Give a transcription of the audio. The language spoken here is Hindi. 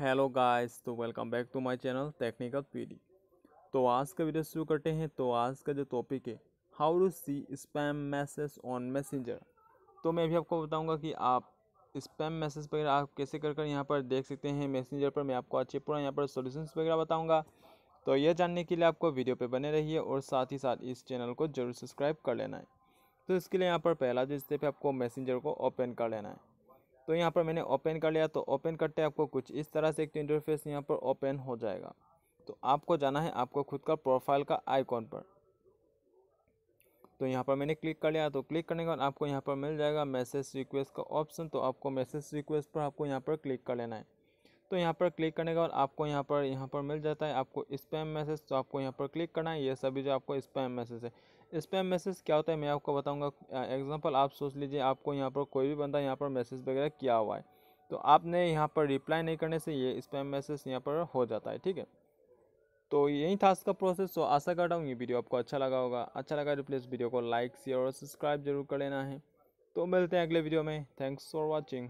हेलो गाइस तो welcome back to my channel technical PD तो आज का वीडियो शुरू करते हैं तो आज का जो टॉपिक है how to see spam message on Messenger तो मैं अभी आपको बताऊंगा कि आप स्पैम मैसेज वगैरह आप कैसे कर कर यहाँ पर देख सकते हैं मैसेंजर पर मैं आपको अच्छे पूरा यहाँ पर सोल्यूशन वगैरह बताऊँगा तो यह जानने के लिए आपको वीडियो पर बने रहिए और साथ ही साथ इस चैनल को जरूर सब्सक्राइब कर लेना है तो इसके लिए यहाँ पर पहला जो स्टेप है आपको मैसेंजर को ओपन कर लेना है तो यहाँ पर मैंने ओपन कर लिया तो ओपन करते आपको कुछ इस तरह से एक तो इंटरफेस यहाँ पर ओपन हो जाएगा तो आपको जाना है आपको खुद का प्रोफाइल का आइकॉन पर तो यहाँ पर मैंने क्लिक कर लिया तो क्लिक करने के बाद आपको यहाँ पर मिल जाएगा मैसेज रिक्वेस्ट का ऑप्शन तो आपको मैसेज रिक्वेस्ट पर आपको यहाँ पर क्लिक कर लेना है तो यहाँ पर क्लिक करने का और आपको यहाँ पर यहाँ पर मिल जाता है आपको स्पैम मैसेज तो आपको यहाँ पर क्लिक करना है ये सभी जो आपको स्पैम मैसेज है स्पैम मैसेज क्या होता है मैं आपको बताऊँगा एग्जाम्पल आप सोच लीजिए आपको यहाँ पर कोई भी बंदा यहाँ पर मैसेज वगैरह किया हुआ है तो आपने यहाँ पर रिप्लाई नहीं करने से ये स्पैम मैसेज यहाँ पर हो जाता है ठीक है तो यही था इसका प्रोसेस तो आशा करता हूँ ये वीडियो आपको अच्छा लगा होगा अच्छा लगा तो प्लीज़ वीडियो को लाइक शेयर और सब्सक्राइब जरूर कर लेना है तो मिलते हैं अगले वीडियो में थैंक्स फॉर वॉचिंग